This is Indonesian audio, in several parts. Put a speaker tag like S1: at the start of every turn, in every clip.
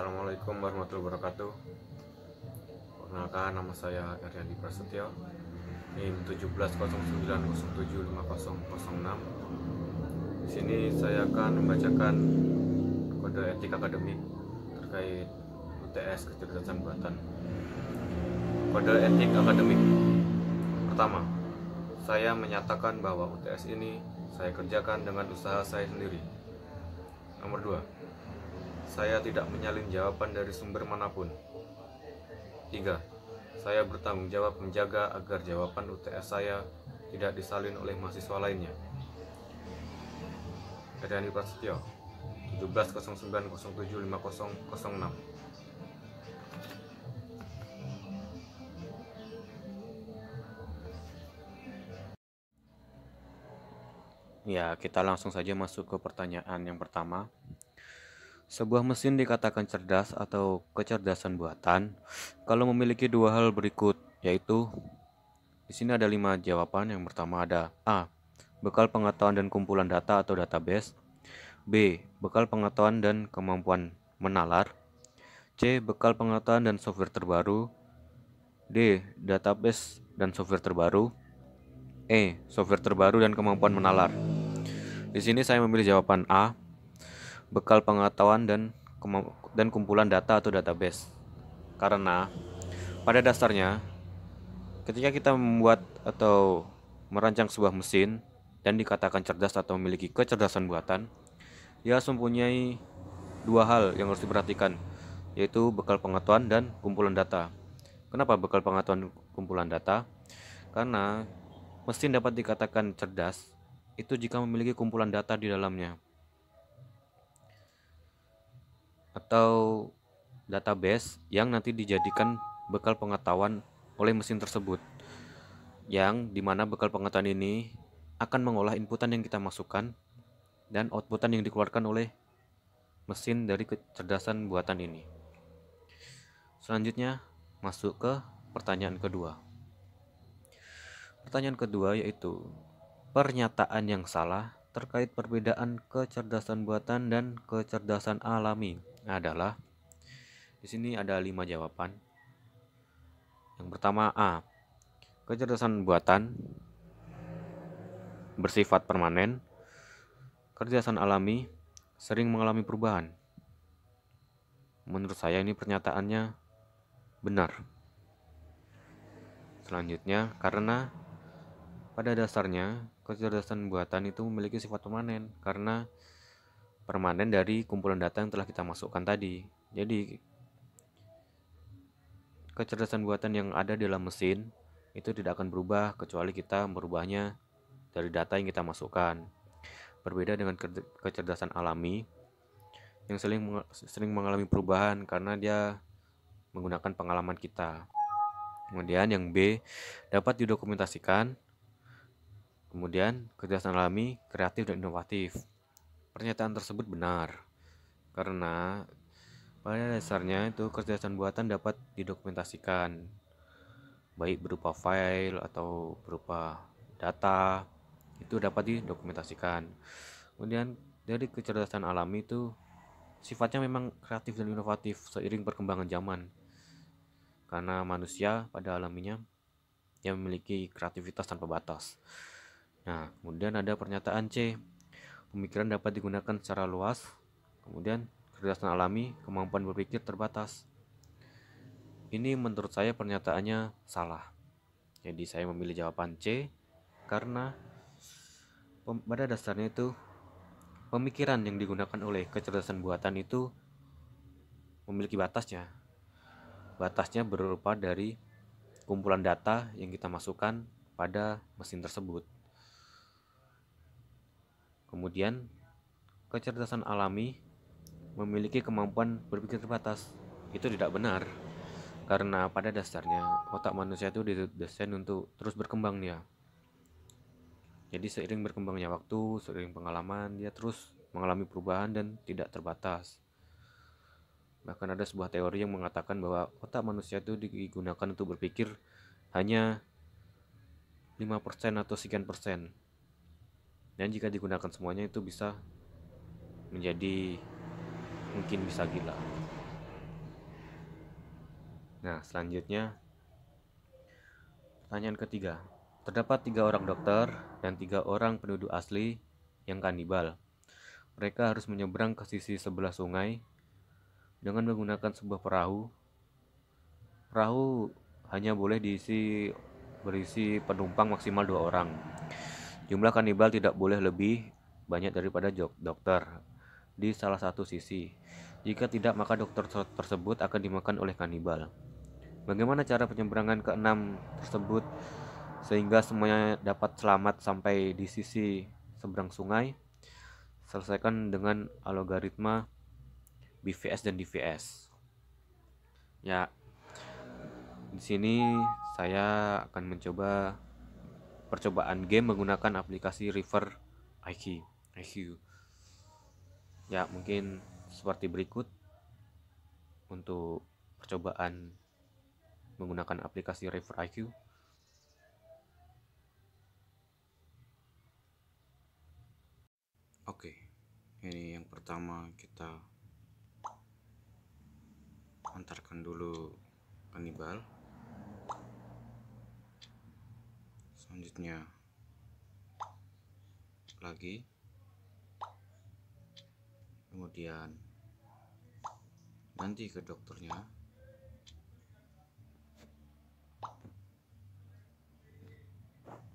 S1: Assalamualaikum warahmatullahi wabarakatuh Perkenalkan nama saya Aryadi Prasetyo NIM 17090705006 Di sini saya akan membacakan kode etik akademik terkait UTS kecerdasan buatan Kode etik akademik Pertama, saya menyatakan bahwa UTS ini saya kerjakan dengan usaha saya sendiri Nomor 2 saya tidak menyalin jawaban dari sumber manapun. 3. Saya bertanggung jawab menjaga agar jawaban UTS saya tidak disalin oleh mahasiswa lainnya. Heriani Prasetyo 1709075006 Ya, kita langsung saja masuk ke pertanyaan yang pertama. Sebuah mesin dikatakan cerdas atau kecerdasan buatan kalau memiliki dua hal berikut, yaitu di sini ada lima jawaban. Yang pertama ada A. Bekal pengetahuan dan kumpulan data atau database. B. Bekal pengetahuan dan kemampuan menalar. C. Bekal pengetahuan dan software terbaru. D. Database dan software terbaru. E. Software terbaru dan kemampuan menalar. Di sini saya memilih jawaban A bekal pengetahuan dan dan kumpulan data atau database. Karena pada dasarnya ketika kita membuat atau merancang sebuah mesin dan dikatakan cerdas atau memiliki kecerdasan buatan, ia harus mempunyai dua hal yang harus diperhatikan, yaitu bekal pengetahuan dan kumpulan data. Kenapa bekal pengetahuan kumpulan data? Karena mesin dapat dikatakan cerdas itu jika memiliki kumpulan data di dalamnya. atau database yang nanti dijadikan bekal pengetahuan oleh mesin tersebut yang dimana bekal pengetahuan ini akan mengolah inputan yang kita masukkan dan outputan yang dikeluarkan oleh mesin dari kecerdasan buatan ini selanjutnya masuk ke pertanyaan kedua pertanyaan kedua yaitu pernyataan yang salah terkait perbedaan kecerdasan buatan dan kecerdasan alami adalah di sini ada lima jawaban. Yang pertama A. Kecerdasan buatan bersifat permanen. Kecerdasan alami sering mengalami perubahan. Menurut saya ini pernyataannya benar. Selanjutnya, karena pada dasarnya kecerdasan buatan itu memiliki sifat permanen karena permanen dari kumpulan data yang telah kita masukkan tadi. Jadi kecerdasan buatan yang ada dalam mesin itu tidak akan berubah kecuali kita merubahnya dari data yang kita masukkan. Berbeda dengan kecerdasan alami yang sering sering mengalami perubahan karena dia menggunakan pengalaman kita. Kemudian yang B dapat didokumentasikan. Kemudian kecerdasan alami, kreatif dan inovatif. Pernyataan tersebut benar, karena pada dasarnya itu kecerdasan buatan dapat didokumentasikan, baik berupa file atau berupa data, itu dapat didokumentasikan. Kemudian dari kecerdasan alami itu sifatnya memang kreatif dan inovatif seiring perkembangan zaman. Karena manusia pada alaminya yang memiliki kreativitas tanpa batas. Nah, kemudian ada pernyataan C, Pemikiran dapat digunakan secara luas, kemudian kecerdasan alami, kemampuan berpikir terbatas. Ini menurut saya pernyataannya salah. Jadi saya memilih jawaban C karena pada dasarnya itu pemikiran yang digunakan oleh kecerdasan buatan itu memiliki batasnya. Batasnya berupa dari kumpulan data yang kita masukkan pada mesin tersebut. Kemudian, kecerdasan alami memiliki kemampuan berpikir terbatas. Itu tidak benar. Karena pada dasarnya otak manusia itu didesain untuk terus berkembang dia. Jadi seiring berkembangnya waktu, seiring pengalaman, dia terus mengalami perubahan dan tidak terbatas. Bahkan ada sebuah teori yang mengatakan bahwa otak manusia itu digunakan untuk berpikir hanya 5% atau sekian persen dan jika digunakan semuanya itu bisa menjadi mungkin bisa gila. Nah, selanjutnya pertanyaan ketiga. Terdapat tiga orang dokter dan tiga orang penduduk asli yang kanibal. Mereka harus menyeberang ke sisi sebelah sungai dengan menggunakan sebuah perahu. Perahu hanya boleh diisi berisi penumpang maksimal dua orang. Jumlah kanibal tidak boleh lebih banyak daripada dokter di salah satu sisi. Jika tidak, maka dokter tersebut akan dimakan oleh kanibal. Bagaimana cara penyeberangan ke keenam tersebut sehingga semuanya dapat selamat sampai di sisi seberang sungai? Selesaikan dengan algoritma BVS dan DVS. Ya, di sini saya akan mencoba percobaan game menggunakan aplikasi River IQ. IQ. Ya, mungkin seperti berikut untuk percobaan menggunakan aplikasi River IQ. Oke, ini yang pertama kita antarkan dulu kanibal. selanjutnya lagi kemudian nanti ke dokternya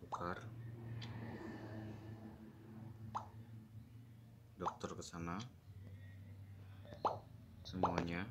S1: tukar dokter ke sana semuanya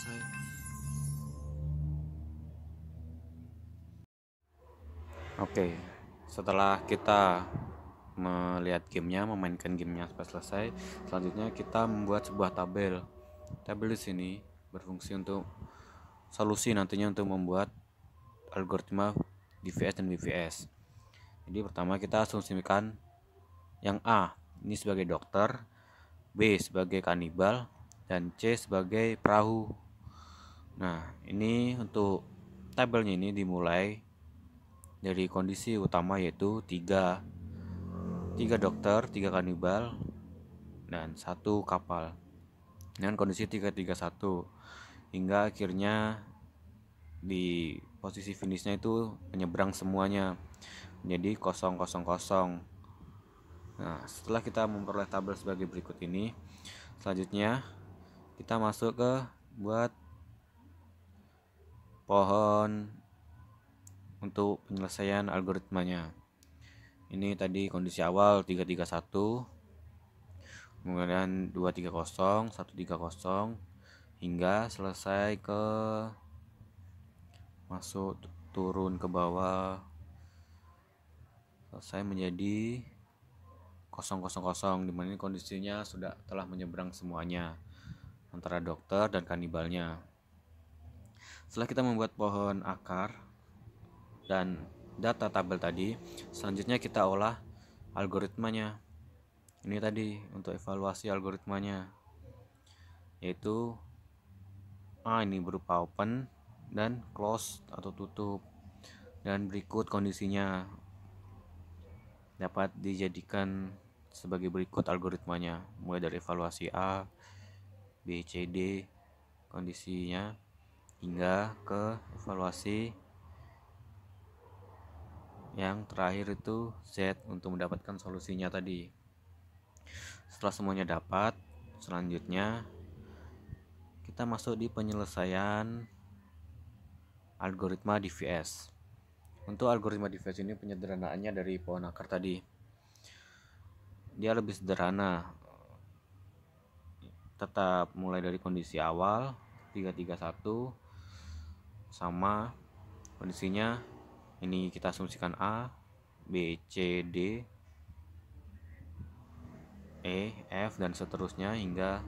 S1: selesai oke setelah kita melihat gamenya memainkan gamenya sampai selesai selanjutnya kita membuat sebuah tabel tabel di sini berfungsi untuk solusi nantinya untuk membuat algoritma DVS dan BVS jadi pertama kita asumsikan yang A ini sebagai dokter B sebagai kanibal dan C sebagai perahu Nah, ini untuk tabelnya ini dimulai dari kondisi utama yaitu tiga tiga dokter, tiga kanibal, dan satu kapal dengan kondisi 331 hingga akhirnya di posisi finishnya itu menyeberang semuanya menjadi kosong nah setelah kita memperoleh tabel sebagai berikut ini selanjutnya kita masuk ke buat pohon untuk penyelesaian algoritmanya. Ini tadi kondisi awal 331 kemudian 230, 130 hingga selesai ke masuk turun ke bawah selesai menjadi 000 dimana kondisinya sudah telah menyeberang semuanya antara dokter dan kanibalnya. Setelah kita membuat pohon akar dan data tabel tadi, selanjutnya kita olah algoritmanya. Ini tadi untuk evaluasi algoritmanya, yaitu A ah, ini berupa open dan close atau tutup. Dan berikut kondisinya dapat dijadikan sebagai berikut algoritmanya, mulai dari evaluasi A, B, C, D, kondisinya, hingga ke evaluasi yang terakhir itu Z untuk mendapatkan solusinya tadi setelah semuanya dapat selanjutnya kita masuk di penyelesaian algoritma DVS untuk algoritma DVS ini penyederhanaannya dari pohon akar tadi dia lebih sederhana tetap mulai dari kondisi awal 331 sama kondisinya ini kita asumsikan A B C D E F dan seterusnya hingga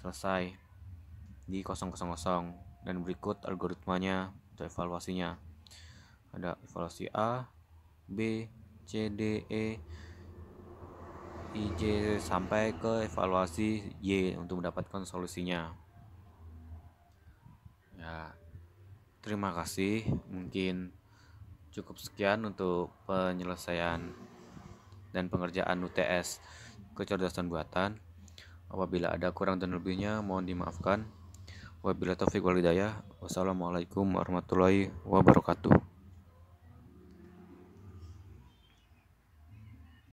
S1: selesai di kosong kosong kosong dan berikut algoritmanya untuk evaluasinya ada evaluasi A B C D E I J sampai ke evaluasi Y untuk mendapatkan solusinya ya terima kasih mungkin cukup sekian untuk penyelesaian dan pengerjaan UTS kecerdasan buatan apabila ada kurang dan lebihnya mohon dimaafkan wabila taufiq walidayah wassalamualaikum warahmatullahi wabarakatuh